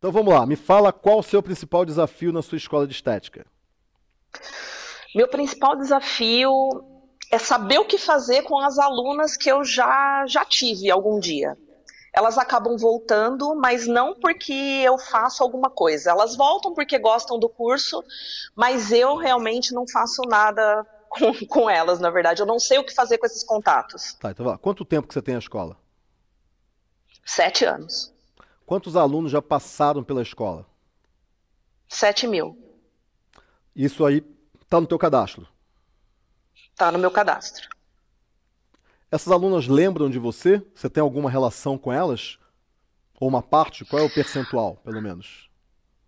Então vamos lá, me fala qual o seu principal desafio na sua escola de estética. Meu principal desafio é saber o que fazer com as alunas que eu já, já tive algum dia. Elas acabam voltando, mas não porque eu faço alguma coisa. Elas voltam porque gostam do curso, mas eu realmente não faço nada com, com elas, na verdade. Eu não sei o que fazer com esses contatos. Tá, então vai. Quanto tempo que você tem a escola? Sete anos. Quantos alunos já passaram pela escola? 7 mil. Isso aí está no teu cadastro? Está no meu cadastro. Essas alunas lembram de você? Você tem alguma relação com elas? Ou uma parte? Qual é o percentual, pelo menos?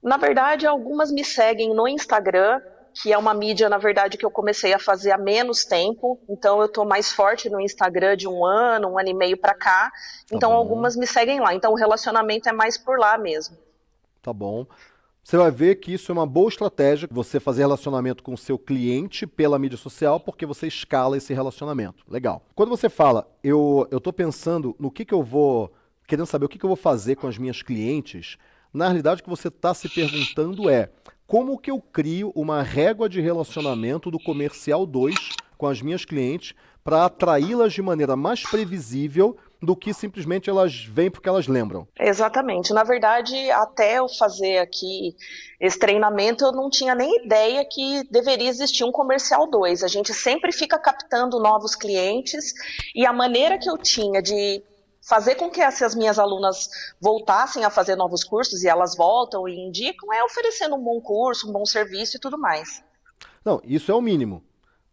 Na verdade, algumas me seguem no Instagram que é uma mídia, na verdade, que eu comecei a fazer há menos tempo. Então, eu estou mais forte no Instagram de um ano, um ano e meio para cá. Tá então, tá algumas me seguem lá. Então, o relacionamento é mais por lá mesmo. Tá bom. Você vai ver que isso é uma boa estratégia, você fazer relacionamento com o seu cliente pela mídia social, porque você escala esse relacionamento. Legal. Quando você fala, eu estou pensando no que, que eu vou, querendo saber o que, que eu vou fazer com as minhas clientes, na realidade o que você está se perguntando é como que eu crio uma régua de relacionamento do comercial 2 com as minhas clientes para atraí-las de maneira mais previsível do que simplesmente elas vêm porque elas lembram. Exatamente. Na verdade, até eu fazer aqui esse treinamento, eu não tinha nem ideia que deveria existir um comercial 2. A gente sempre fica captando novos clientes e a maneira que eu tinha de fazer com que essas minhas alunas voltassem a fazer novos cursos e elas voltam e indicam é oferecendo um bom curso, um bom serviço e tudo mais. Não, isso é o mínimo.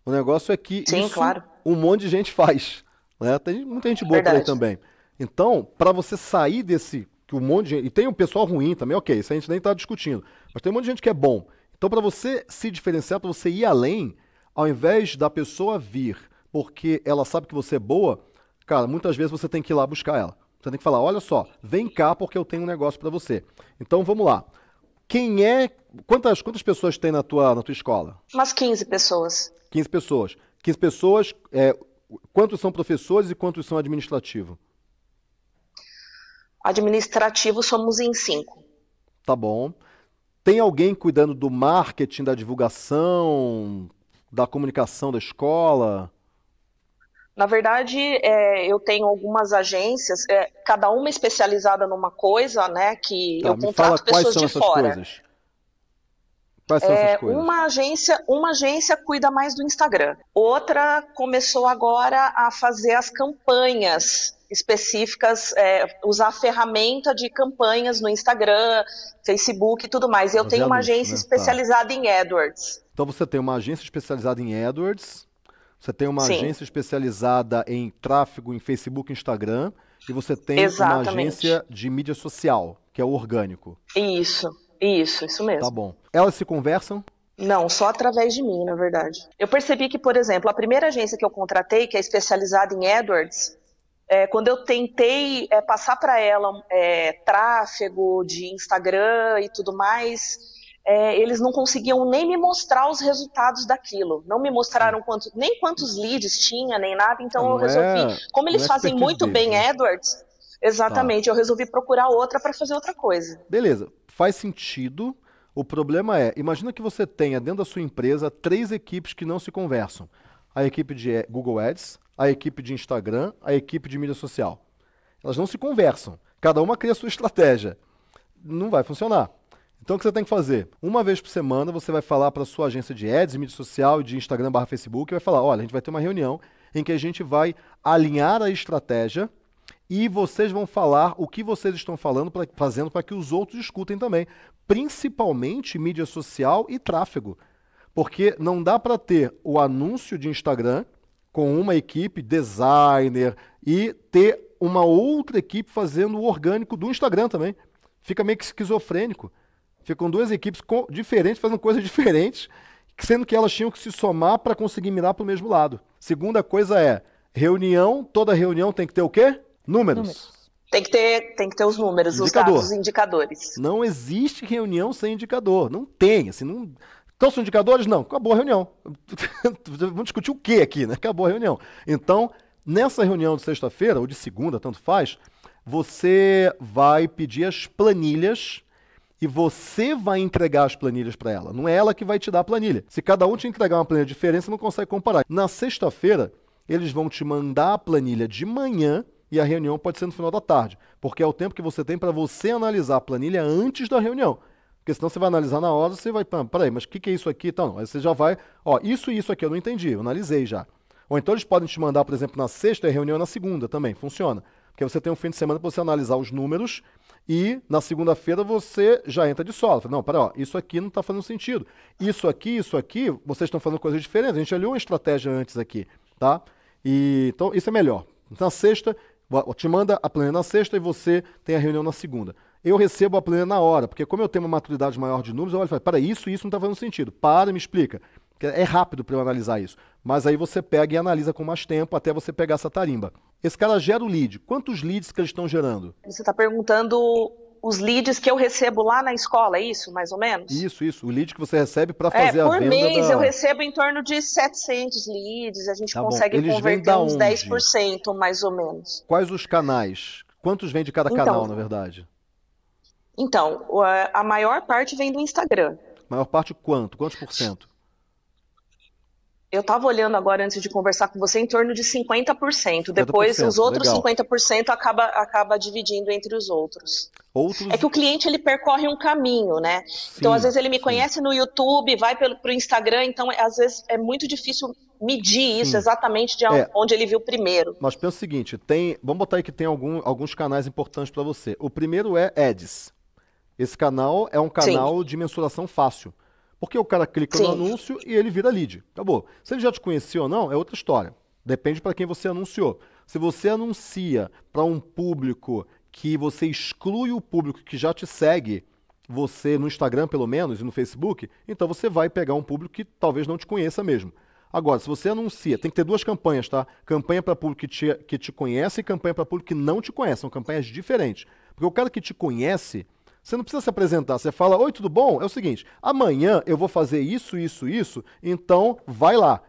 O negócio é que Sim, isso claro. um monte de gente faz. Né? Tem muita gente boa por aí também. Então, para você sair desse que um monte de gente, e tem o um pessoal ruim também, OK, isso a gente nem está discutindo, mas tem um monte de gente que é bom. Então, para você se diferenciar, para você ir além, ao invés da pessoa vir porque ela sabe que você é boa, Cara, muitas vezes você tem que ir lá buscar ela. Você tem que falar, olha só, vem cá porque eu tenho um negócio para você. Então vamos lá. Quem é. Quantas, quantas pessoas tem na tua, na tua escola? Umas 15 pessoas. 15 pessoas. 15 pessoas, é, quantos são professores e quantos são administrativo? Administrativo somos em cinco. Tá bom. Tem alguém cuidando do marketing, da divulgação, da comunicação da escola? Na verdade, é, eu tenho algumas agências, é, cada uma especializada numa coisa, né? Que tá, eu contrato pessoas de fora. Coisas. Quais são é, coisas? Uma agência, uma agência cuida mais do Instagram. Outra começou agora a fazer as campanhas específicas, é, usar a ferramenta de campanhas no Instagram, Facebook e tudo mais. Eu Mas tenho é uma agência né? Tá. especializada tá. em AdWords. Então você tem uma agência especializada em AdWords você tem uma Sim. agência especializada em tráfego em Facebook e Instagram, e você tem Exatamente. uma agência de mídia social, que é o orgânico. Isso, isso, isso mesmo. Tá bom. Elas se conversam? Não, só através de mim, na verdade. Eu percebi que, por exemplo, a primeira agência que eu contratei, que é especializada em AdWords, é, quando eu tentei é, passar para ela é, tráfego de Instagram e tudo mais, é, eles não conseguiam nem me mostrar os resultados daquilo. Não me mostraram quanto, nem quantos leads tinha, nem nada. Então não eu resolvi, é, como eles é fazem muito bem né? AdWords, tá. exatamente, tá. eu resolvi procurar outra para fazer outra coisa. Beleza, faz sentido. O problema é, imagina que você tenha dentro da sua empresa três equipes que não se conversam. A equipe de eh, Google Ads, a equipe de Instagram, a equipe de mídia social. Elas não se conversam. Cada uma cria a sua estratégia. Não vai funcionar. Então o que você tem que fazer? Uma vez por semana você vai falar para sua agência de ads, mídia social, de Instagram barra Facebook, e vai falar, olha, a gente vai ter uma reunião em que a gente vai alinhar a estratégia e vocês vão falar o que vocês estão falando, pra, fazendo para que os outros escutem também, principalmente mídia social e tráfego. Porque não dá para ter o anúncio de Instagram com uma equipe designer e ter uma outra equipe fazendo o orgânico do Instagram também. Fica meio que esquizofrênico. Ficam duas equipes diferentes, fazendo coisas diferentes, sendo que elas tinham que se somar para conseguir mirar para o mesmo lado. Segunda coisa é, reunião, toda reunião tem que ter o quê? Números. Números. Tem que ter, tem que ter os números, Indicador. os dados, os indicadores. Não existe reunião sem indicador. Não tem, assim, não... Então, são indicadores? Não. Acabou a reunião. Vamos discutir o que aqui, né? Acabou a reunião. Então, nessa reunião de sexta-feira, ou de segunda, tanto faz, você vai pedir as planilhas e você vai entregar as planilhas para ela. Não é ela que vai te dar a planilha. Se cada um te entregar uma planilha diferente, você não consegue comparar. Na sexta-feira, eles vão te mandar a planilha de manhã e a reunião pode ser no final da tarde, porque é o tempo que você tem para você analisar a planilha antes da reunião. Porque senão você vai analisar na hora, você vai, peraí, mas o que, que é isso aqui? Então, aí você já vai, ó, isso e isso aqui eu não entendi, eu analisei já. Ou então eles podem te mandar, por exemplo, na sexta e a reunião é na segunda também, funciona. Porque você tem um fim de semana para você analisar os números e na segunda-feira você já entra de solo. não, para, ó, isso aqui não está fazendo sentido. Isso aqui, isso aqui, vocês estão fazendo coisas diferentes. A gente olhou uma estratégia antes aqui, tá? E, então, isso é melhor. na sexta, te manda a plena na sexta e você tem a reunião na segunda. Eu recebo a plena na hora, porque como eu tenho uma maturidade maior de números, eu olho e falo, para, isso isso não está fazendo sentido. Para, me explica. É rápido para eu analisar isso. Mas aí você pega e analisa com mais tempo até você pegar essa tarimba. Esse cara gera o lead. Quantos leads que eles estão gerando? Você está perguntando os leads que eu recebo lá na escola, é isso, mais ou menos? Isso, isso. O lead que você recebe para é, fazer é, a venda. Por mês da... eu recebo em torno de 700 leads. A gente tá consegue converter uns 10%, mais ou menos. Quais os canais? Quantos vem de cada então, canal, na verdade? Então, a maior parte vem do Instagram. Maior parte quanto? Quantos por cento? eu estava olhando agora antes de conversar com você em torno de 50%. Depois os outros legal. 50% acaba, acaba dividindo entre os outros. outros. É que o cliente ele percorre um caminho, né? Sim, então às vezes ele me sim. conhece no YouTube, vai para o Instagram, então é, às vezes é muito difícil medir isso sim. exatamente de é. onde ele viu primeiro. Mas pensa o seguinte, tem, vamos botar aí que tem algum, alguns canais importantes para você. O primeiro é Ads. Esse canal é um canal de mensuração fácil. Porque o cara clica Sim. no anúncio e ele vira lead. Acabou. Se ele já te conhecia ou não, é outra história. Depende para quem você anunciou. Se você anuncia para um público que você exclui o público que já te segue, você no Instagram pelo menos e no Facebook, então você vai pegar um público que talvez não te conheça mesmo. Agora, se você anuncia, tem que ter duas campanhas, tá? Campanha para público que te, que te conhece e campanha para público que não te conhece. São campanhas diferentes. Porque o cara que te conhece, você não precisa se apresentar, você fala: Oi, tudo bom? É o seguinte, amanhã eu vou fazer isso, isso, isso, então vai lá.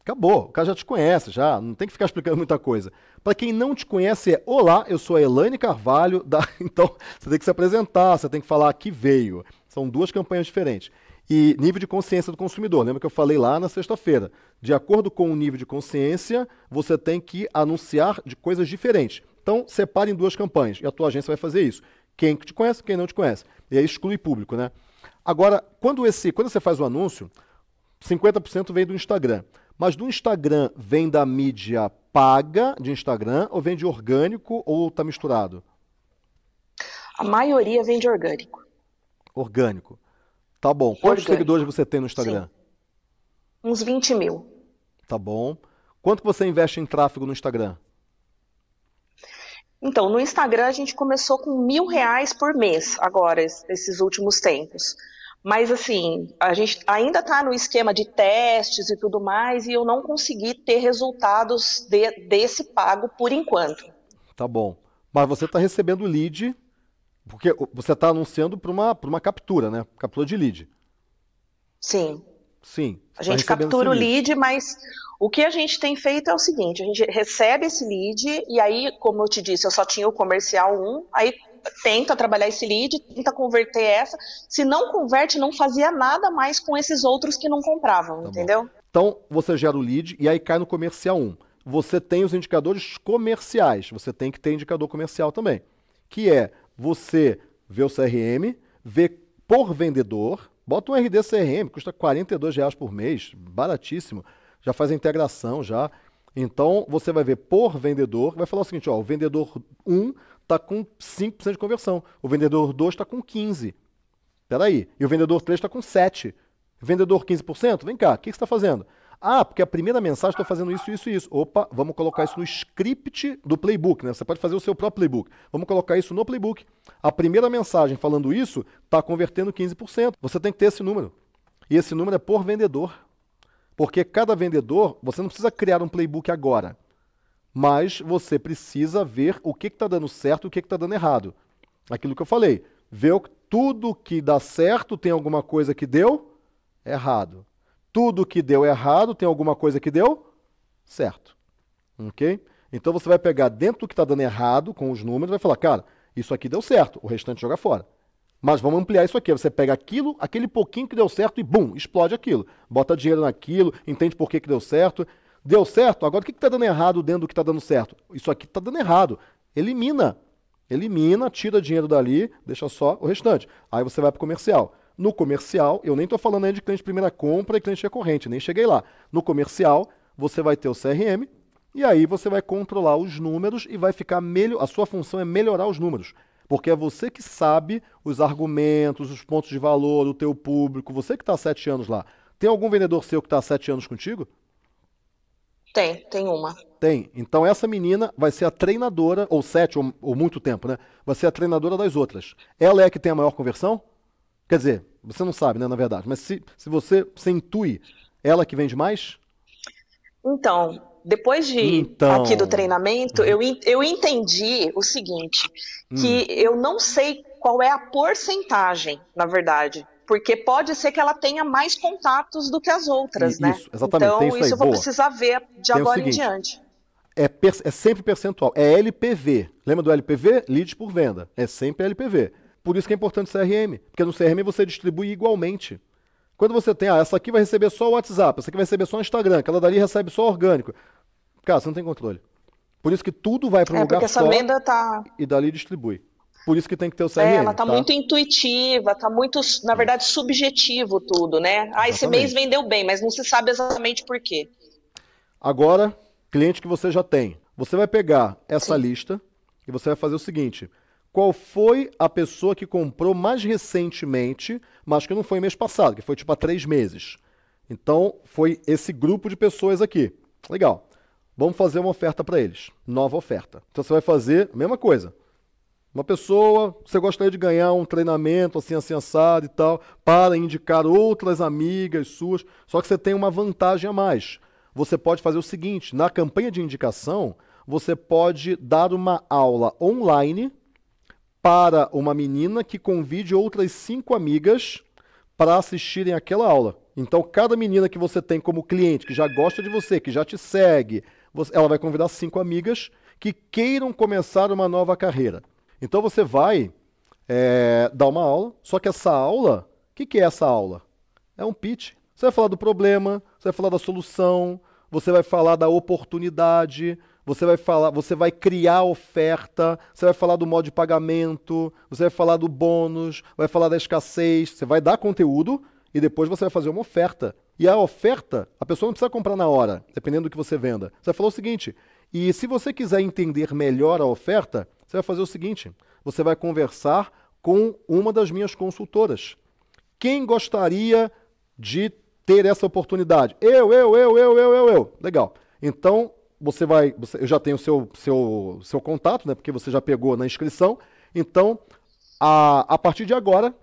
Acabou, o cara já te conhece, já, não tem que ficar explicando muita coisa. Para quem não te conhece, é: Olá, eu sou a Elaine Carvalho. Da... Então você tem que se apresentar, você tem que falar que veio. São duas campanhas diferentes. E nível de consciência do consumidor. Lembra que eu falei lá na sexta-feira? De acordo com o nível de consciência, você tem que anunciar de coisas diferentes. Então, separe em duas campanhas e a tua agência vai fazer isso. Quem te conhece, quem não te conhece. E aí exclui público, né? Agora, quando, esse, quando você faz o anúncio, 50% vem do Instagram. Mas do Instagram vem da mídia paga de Instagram ou vem de orgânico ou está misturado? A maioria vem de orgânico. Orgânico. Tá bom. Quantos orgânico. seguidores você tem no Instagram? Sim. Uns 20 mil. Tá bom. Quanto você investe em tráfego no Instagram? Então, no Instagram a gente começou com mil reais por mês agora, esses últimos tempos. Mas assim, a gente ainda está no esquema de testes e tudo mais, e eu não consegui ter resultados de, desse pago por enquanto. Tá bom. Mas você está recebendo lead, porque você está anunciando para uma, uma captura, né? Captura de lead. Sim. Sim. A tá gente captura o lead, mas o que a gente tem feito é o seguinte: a gente recebe esse lead, e aí, como eu te disse, eu só tinha o comercial 1, aí tenta trabalhar esse lead, tenta converter essa. Se não converte, não fazia nada mais com esses outros que não compravam, tá entendeu? Bom. Então, você gera o lead e aí cai no comercial 1. Você tem os indicadores comerciais, você tem que ter indicador comercial também, que é você ver o CRM, ver por vendedor, Bota um RD CRM, custa R$ reais por mês, baratíssimo. Já faz a integração já. Então, você vai ver por vendedor, vai falar o seguinte, ó, o vendedor 1 está com 5% de conversão, o vendedor 2 está com 15%. aí. e o vendedor 3 está com 7%. Vendedor 15%? Vem cá, o que, que você está fazendo? Ah, porque a primeira mensagem estou fazendo isso, isso e isso. Opa, vamos colocar isso no script do playbook, né? Você pode fazer o seu próprio playbook. Vamos colocar isso no playbook. A primeira mensagem falando isso está convertendo 15%. Você tem que ter esse número. E esse número é por vendedor. Porque cada vendedor, você não precisa criar um playbook agora. Mas você precisa ver o que está dando certo e o que está dando errado. Aquilo que eu falei. Ver tudo que dá certo, tem alguma coisa que deu errado tudo que deu errado tem alguma coisa que deu certo. Ok? Então você vai pegar dentro do que está dando errado com os números e vai falar, cara, isso aqui deu certo, o restante joga fora. Mas vamos ampliar isso aqui. Você pega aquilo, aquele pouquinho que deu certo e bum, explode aquilo. Bota dinheiro naquilo, entende por que, que deu certo. Deu certo? Agora o que está dando errado dentro do que está dando certo? Isso aqui está dando errado. Elimina. Elimina, tira dinheiro dali, deixa só o restante. Aí você vai para o comercial. No comercial, eu nem estou falando ainda de cliente de primeira compra e cliente recorrente, nem cheguei lá. No comercial, você vai ter o CRM e aí você vai controlar os números e vai ficar melhor. A sua função é melhorar os números. Porque é você que sabe os argumentos, os pontos de valor do teu público, você que está há sete anos lá. Tem algum vendedor seu que está há sete anos contigo? Tem, tem uma. Tem. Então essa menina vai ser a treinadora, ou sete, ou, ou muito tempo, né? Vai ser a treinadora das outras. Ela é a que tem a maior conversão? Quer dizer, você não sabe, né, na verdade, mas se, se você se intui, ela que vende mais? Então, depois de então... aqui do treinamento, eu, uhum. eu entendi o seguinte, que hum. eu não sei qual é a porcentagem, na verdade, porque pode ser que ela tenha mais contatos do que as outras, né? isso, né? Exatamente, então, isso, aí, isso eu vou boa. precisar ver de Tem agora seguinte, em diante. É, per, é sempre percentual, é LPV. Lembra do LPV? Leads por venda. É sempre LPV. Por isso que é importante o CRM, porque no CRM você distribui igualmente. Quando você tem, ah, essa aqui vai receber só o WhatsApp, essa aqui vai receber só o Instagram, aquela dali recebe só orgânico. Cara, você não tem controle. Por isso que tudo vai para um é, lugar só tá... e dali distribui. Por isso que tem que ter o CRM. É, ela tá, tá, muito intuitiva, tá muito, na verdade, subjetivo tudo, né? Ah, exatamente. esse mês vendeu bem, mas não se sabe exatamente por quê. Agora, cliente que você já tem, você vai pegar essa Sim. lista e você vai fazer o seguinte: qual foi a pessoa que comprou mais recentemente, mas que não foi mês passado, que foi tipo há três meses. Então, foi esse grupo de pessoas aqui. Legal. Vamos fazer uma oferta para eles. Nova oferta. Então, você vai fazer a mesma coisa. Uma pessoa, você gostaria de ganhar um treinamento assim, assim, assado e tal, para indicar outras amigas suas. Só que você tem uma vantagem a mais. Você pode fazer o seguinte: na campanha de indicação, você pode dar uma aula online para uma menina que convide outras cinco amigas para assistirem aquela aula. Então, cada menina que você tem como cliente, que já gosta de você, que já te segue, você, ela vai convidar cinco amigas que queiram começar uma nova carreira. Então, você vai é, dar uma aula, só que essa aula, o que, que é essa aula? É um pitch. Você vai falar do problema, você vai falar da solução, você vai falar da oportunidade, você vai falar, você vai criar oferta, você vai falar do modo de pagamento, você vai falar do bônus, vai falar da escassez, você vai dar conteúdo e depois você vai fazer uma oferta. E a oferta, a pessoa não precisa comprar na hora, dependendo do que você venda. Você vai falar o seguinte: e se você quiser entender melhor a oferta, você vai fazer o seguinte: você vai conversar com uma das minhas consultoras. Quem gostaria de ter essa oportunidade? Eu, eu, eu, eu, eu, eu, eu. Legal. Então, você vai, você, eu já tenho seu seu seu contato, né? Porque você já pegou na inscrição. Então, a, a partir de agora,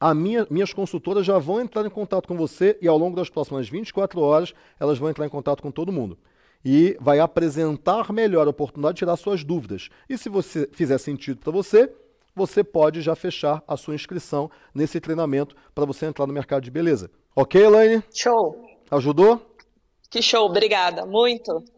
a minha, minhas consultoras já vão entrar em contato com você e ao longo das próximas 24 horas, elas vão entrar em contato com todo mundo e vai apresentar melhor a oportunidade de tirar suas dúvidas. E se você fizer sentido para você, você pode já fechar a sua inscrição nesse treinamento para você entrar no mercado de beleza. Ok, Elaine? Show. Ajudou? Que show, obrigada. Muito.